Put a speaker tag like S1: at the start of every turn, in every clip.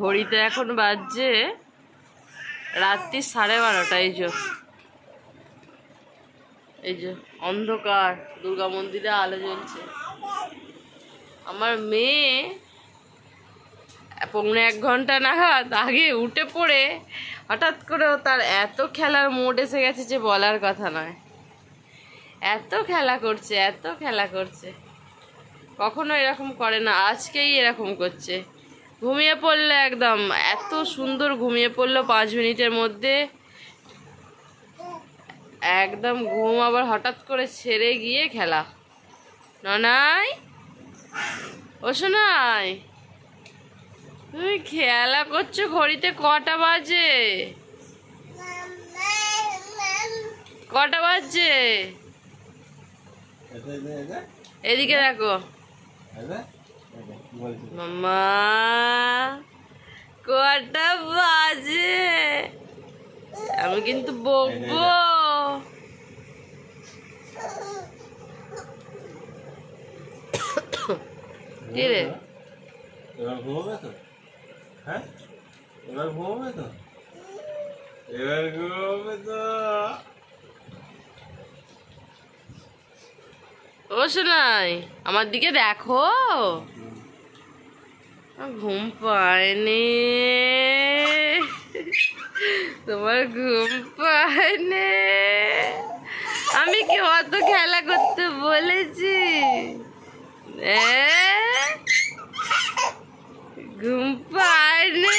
S1: ঘড়িতে এখন বাজছে রাত্রি সাড়ে বারোটা এই যে এই যে অন্ধকার দুর্গা মন্দিরে আলো জ্বলছে আমার মেয়ে পৌনে এক ঘন্টা নাগাদ আগে উঠে পড়ে হঠাৎ করে তার এত খেলার মোড এসে গেছে যে বলার কথা নয় এত খেলা করছে এত খেলা করছে কখনো এরকম করে না আজকেই এরকম করছে ঘুমিয়ে পড়লো একদম এত সুন্দর ঘুমিয়ে পড়লো পাঁচ মিনিটের মধ্যে একদম ঘুম আবার হঠাৎ করে ছেড়ে গিয়ে খেলা ননাই ও শোনাই তুমি খেলা করছো ঘড়িতে কটা বাজে কটা বাজছে এদিকে দেখো কটা বাজে আমি কিন্তু বকবো কি রে এবার ঘুমাবে হ্যাঁ? তো ও শোনাই আমার দিকে দেখো ঘুম পায়নি তোমার ঘুম পায়নি আমি কি অত খেলা করতে বলেছি ঘুম পায়নি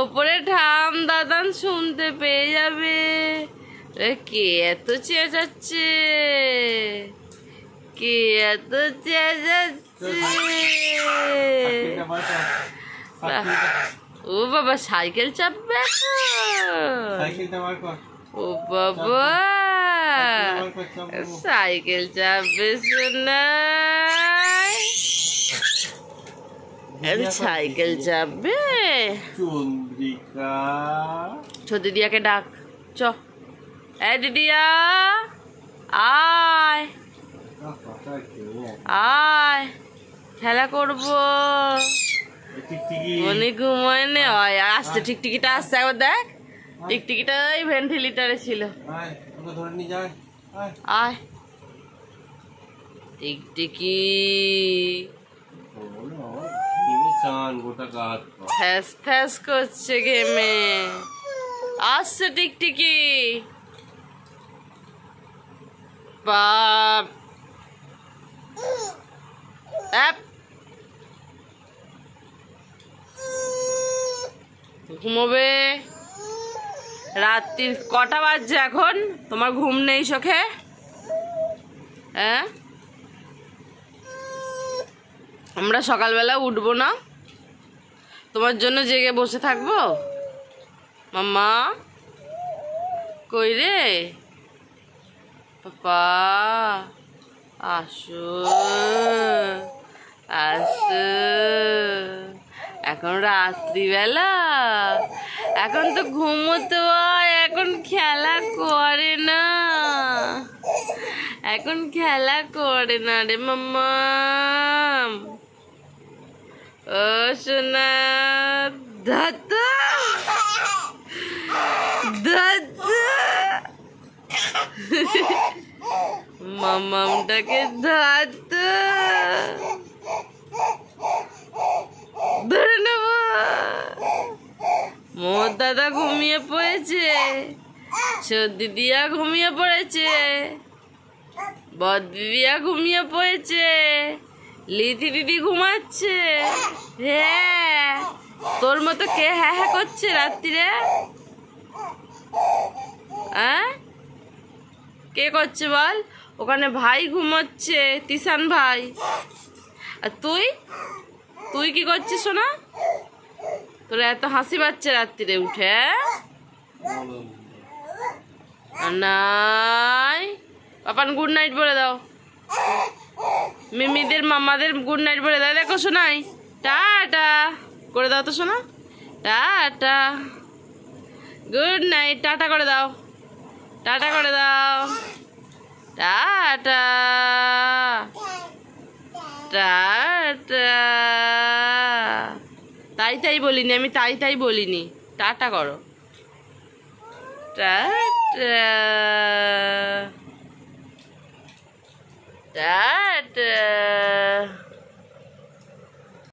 S1: ওপরে ঠাম দাদান শুনতে পেয়ে যাবে কে এত চেঁচাচ্ছে কে এত ও বাবা সাইকেল চাপবে ও বাবা সাইকেল চাপবে শোনা সাইকেল চাপবে ছ দিদিয়াকে ডাক চ এ দিদিয়া আয় আয় খেলা করবো উনি ঘুমোয় নে আসছে টিকটিকিটা আসছে একবার দেখ টিকটিকিটা ওই ভেন্টিলেটারে ছিল আয় টিকটিকি থ্যাস থ্যাস করছে গেমে আসছে টিকটিকি বাপ অ্যাপ ঘুমোবে রাত্রি কটা বাজছে এখন তোমার ঘুম নেই চোখে হ্যাঁ আমরা সকালবেলা উঠবো না তোমার জন্য জেগে বসে থাকবো মাম্মা কই রে পাপা আসো আসু এখন রাত্রিবেলা এখন তো ঘুমোতে হয় এখন খেলা করে না এখন খেলা করে না রে মাম্মা ও সোনা ধত ধত মাম্মামটাকে ধত দাদা ঘুমিয়ে পড়েছে সর্দি দিয়া ঘুমিয়ে পড়েছে বদ দিদিয়া ঘুমিয়ে পড়েছে লিথি দিদি ঘুমাচ্ছে হ্যাঁ তোর মতো কে হ্যাঁ হ্যাঁ করছে রাত্রিরে কে করছে বল ওখানে ভাই ঘুমাচ্ছে তিসান ভাই আর তুই তুই কি করছিস সোনা তোরা এত হাসি পাচ্ছে রাত্রিরে উঠে হ্যাঁ? নাই পাপান গুড নাইট বলে দাও মিমিদের মামাদের গুড নাইট বলে দাও দেখো শোনাই টাটা করে দাও তো শোনা টাটা গুড নাইট টাটা করে দাও টাটা করে দাও টাটা টা তাই বলিনি আমি তাই তাই বলিনি টাটা করো টাটা টাটা